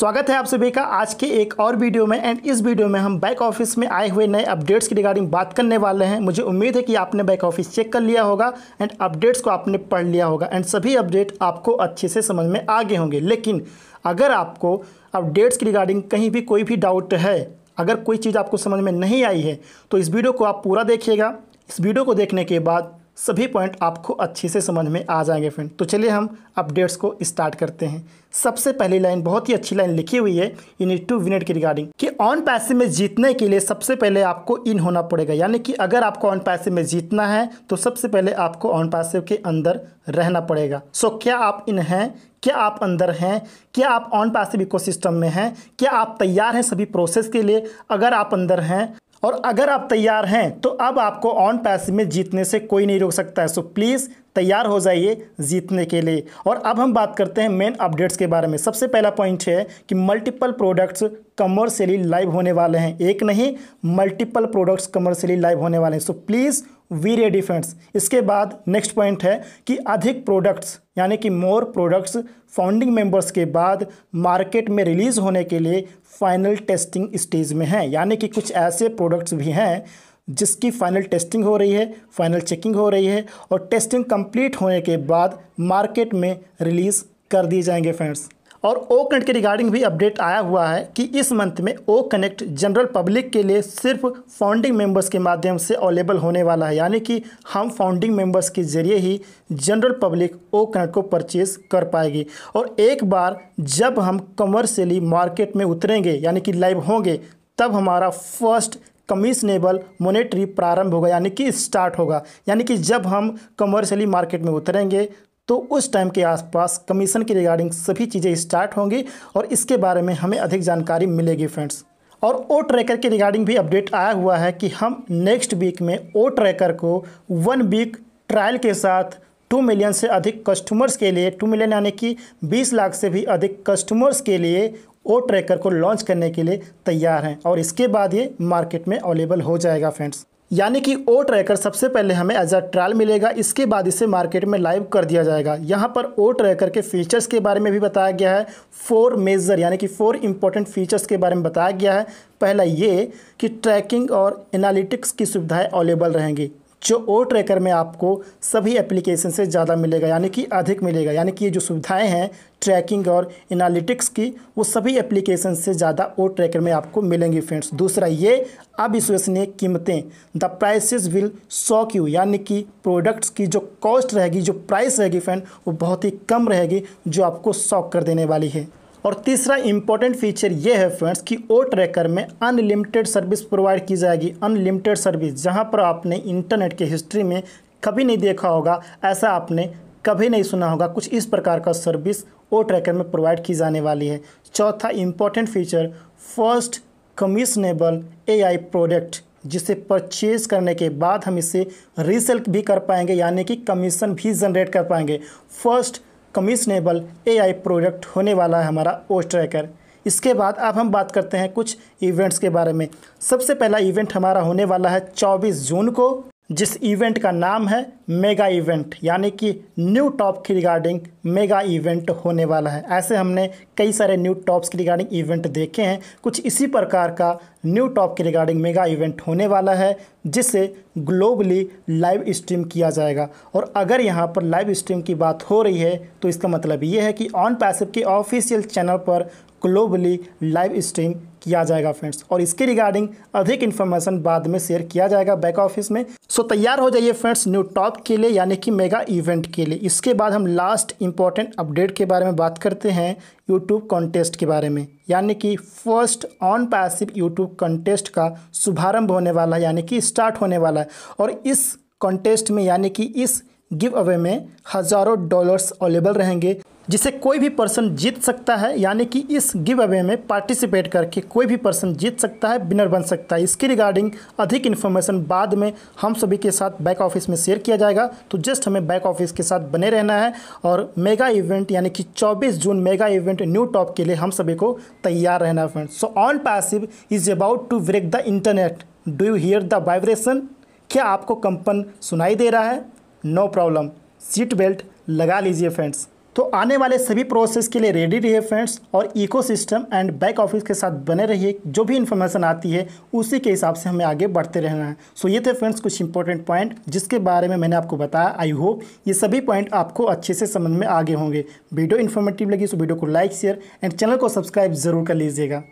स्वागत है आप सभी का आज के एक और वीडियो में एंड इस वीडियो में हम बैक ऑफिस में आए हुए नए अपडेट्स की रिगार्डिंग बात करने वाले हैं मुझे उम्मीद है कि आपने बैक ऑफिस चेक कर लिया होगा एंड अपडेट्स को आपने पढ़ लिया होगा एंड सभी अपडेट आपको अच्छे से समझ में आगे होंगे लेकिन अगर आपको अपडेट्स की रिगार्डिंग कहीं भी कोई भी डाउट है अगर कोई चीज़ आपको समझ में नहीं आई है तो इस वीडियो को आप पूरा देखिएगा इस वीडियो को देखने के बाद सभी पॉइंट आपको अच्छे से समझ में आ जाएंगे फ्रेंड तो चलिए हम अपडेट्स को स्टार्ट करते हैं सबसे पहली लाइन बहुत ही अच्छी लाइन लिखी हुई है इन टू विनेट के रिगार्डिंग कि ऑन पैसे में जीतने के लिए सबसे पहले आपको इन होना पड़ेगा यानी कि अगर आपको ऑन पैसे में जीतना है तो सबसे पहले आपको ऑन पैसे के अंदर रहना पड़ेगा सो so, क्या आप इन हैं क्या आप अंदर हैं क्या आप ऑन पैसिव इकोसिस्टम में हैं क्या आप तैयार हैं सभी प्रोसेस के लिए अगर आप अंदर हैं और अगर आप तैयार हैं तो अब आपको ऑन पैसे में जीतने से कोई नहीं रोक सकता है सो प्लीज़ तैयार हो जाइए जीतने के लिए और अब हम बात करते हैं मेन अपडेट्स के बारे में सबसे पहला पॉइंट है कि मल्टीपल प्रोडक्ट्स कमर्शियली लाइव होने वाले हैं एक नहीं मल्टीपल प्रोडक्ट्स कमर्शियली लाइव होने वाले हैं so please be ready friends इसके बाद नेक्स्ट पॉइंट है कि अधिक प्रोडक्ट्स यानी कि मोर प्रोडक्ट्स फाउंडिंग मेंबर्स के बाद मार्केट में रिलीज़ होने के लिए फाइनल टेस्टिंग स्टेज में हैं यानी कि कुछ ऐसे प्रोडक्ट्स भी हैं जिसकी फाइनल टेस्टिंग हो रही है फाइनल चेकिंग हो रही है और टेस्टिंग कंप्लीट होने के बाद मार्केट में रिलीज़ कर दिए जाएंगे फ्रेंड्स और ओ कनेक्ट के रिगार्डिंग भी अपडेट आया हुआ है कि इस मंथ में ओ कनेक्ट जनरल पब्लिक के लिए सिर्फ फाउंडिंग मेंबर्स के माध्यम से अवेलेबल होने वाला है यानी कि हम फाउंडिंग मेंबर्स के जरिए ही जनरल पब्लिक ओ कनेक्ट को परचेज कर पाएगी और एक बार जब हम कमर्शियली मार्केट में उतरेंगे यानी कि लाइव होंगे तब हमारा फर्स्ट कमीशनेबल मोनेटरी प्रारंभ होगा यानी कि स्टार्ट होगा यानी कि जब हम कमर्शियली मार्केट में उतरेंगे तो उस टाइम के आसपास कमीशन की रिगार्डिंग सभी चीज़ें स्टार्ट होंगी और इसके बारे में हमें अधिक जानकारी मिलेगी फ्रेंड्स और ओ ट्रैकर के रिगार्डिंग भी अपडेट आया हुआ है कि हम नेक्स्ट वीक में ओ ट्रैकर को वन वीक ट्रायल के साथ टू मिलियन से अधिक कस्टमर्स के लिए टू मिलियन यानी कि बीस लाख से भी अधिक कस्टमर्स के लिए ओ ट्रैकर को लॉन्च करने के लिए तैयार हैं और इसके बाद ये मार्केट में अवेलेबल हो जाएगा फ्रेंड्स यानी कि ओ ट्रैकर सबसे पहले हमें एज अ ट्रायल मिलेगा इसके बाद इसे मार्केट में लाइव कर दिया जाएगा यहाँ पर ओ ट्रैकर के फीचर्स के बारे में भी बताया गया है फोर मेजर यानी कि फोर इंपॉर्टेंट फीचर्स के बारे में बताया गया है पहला ये कि ट्रैकिंग और एनालिटिक्स की सुविधाएं अवेलेबल रहेंगी जो ओ ट्रैकर में आपको सभी एप्लीकेशन से ज़्यादा मिलेगा यानी कि अधिक मिलेगा यानी कि ये जो सुविधाएं हैं ट्रैकिंग और एनालिटिक्स की वो सभी एप्लीकेशन से ज़्यादा ओ ट्रैकर में आपको मिलेंगी फ्रेंड्स दूसरा ये अविश्वसनीय कीमतें the prices will shock you यानी कि प्रोडक्ट्स की जो कॉस्ट रहेगी जो प्राइस रहेगी फ्रेंड वो बहुत ही कम रहेगी जो आपको शॉक कर देने वाली है और तीसरा इंपॉर्टेंट फीचर ये है फ्रेंड्स कि ओ ट्रैकर में अनलिमिटेड सर्विस प्रोवाइड की जाएगी अनलिमिटेड सर्विस जहाँ पर आपने इंटरनेट के हिस्ट्री में कभी नहीं देखा होगा ऐसा आपने कभी नहीं सुना होगा कुछ इस प्रकार का सर्विस ओ ट्रैकर में प्रोवाइड की जाने वाली है चौथा important feature first commissionable I product जिसे परचेज करने के बाद हम इसे रीसेल भी कर पाएंगे यानी कि कमीशन भी जनरेट कर पाएंगे फर्स्ट कमीशनेबल एआई प्रोडक्ट होने वाला है हमारा ओस्ट्रैकर ट्रैकर इसके बाद अब हम बात करते हैं कुछ इवेंट्स के बारे में सबसे पहला इवेंट हमारा होने वाला है 24 जून को जिस इवेंट का नाम है मेगा इवेंट यानी कि न्यू टॉप की रिगार्डिंग मेगा इवेंट होने वाला है ऐसे हमने कई सारे न्यू टॉप्स के रिगार्डिंग इवेंट देखे हैं कुछ इसी प्रकार का न्यू टॉप के रिगार्डिंग मेगा इवेंट होने वाला है जिसे ग्लोबली लाइव स्ट्रीम किया जाएगा और अगर यहाँ पर लाइव स्ट्रीम की बात हो रही है तो इसका मतलब ये है कि ऑन पैसिव के ऑफिशियल चैनल पर ग्लोबली लाइव स्ट्रीम किया जाएगा फ्रेंड्स और इसके रिगार्डिंग अधिक इन्फॉर्मेशन बाद में शेयर किया जाएगा बैक ऑफिस में सो तैयार हो जाइए फ्रेंड्स न्यू टॉप के लिए यानी कि मेगा इवेंट के लिए इसके बाद हम लास्ट इंपॉर्टेंट अपडेट के बारे में बात करते हैं यूट्यूब कॉन्टेस्ट के बारे में यानी कि first ONPASSIVE YouTube contest का शुभारंभ होने वाला है यानी कि स्टार्ट होने वाला है और इस कॉन्टेस्ट में यानी कि इस गिव अवे में हज़ारों डॉलर्स अवेलेबल रहेंगे जिसे कोई भी पर्सन जीत सकता है यानी कि इस गिव अवे में पार्टिसिपेट करके कोई भी पर्सन जीत सकता है विनर बन सकता है इसके रिगार्डिंग अधिक इन्फॉर्मेशन बाद में हम सभी के साथ बैक ऑफिस में शेयर किया जाएगा तो जस्ट हमें बैक ऑफिस के साथ बने रहना है और मेगा इवेंट यानी कि चौबीस जून मेगा इवेंट न्यू टॉप के लिए हम सभी को तैयार रहना है friends so ONPASSIVE is about to break the internet do you hear the vibration क्या आपको कंपन सुनाई दे रहा है नो प्रॉब्लम सीट बेल्ट लगा लीजिए फ्रेंड्स तो आने वाले सभी प्रोसेस के लिए रेडी रहिए फ्रेंड्स और इकोसिस्टम एंड बैक ऑफिस के साथ बने रहिए जो भी इन्फॉर्मेशन आती है उसी के हिसाब से हमें आगे बढ़ते रहना है सो ये थे फ्रेंड्स कुछ इंपॉर्टेंट पॉइंट जिसके बारे में मैंने आपको बताया आई होप ये सभी पॉइंट आपको अच्छे से समझ में आगे होंगे वीडियो इन्फॉर्मेटिव लगी तो वीडियो को लाइक शेयर एंड चैनल को सब्सक्राइब जरूर कर लीजिएगा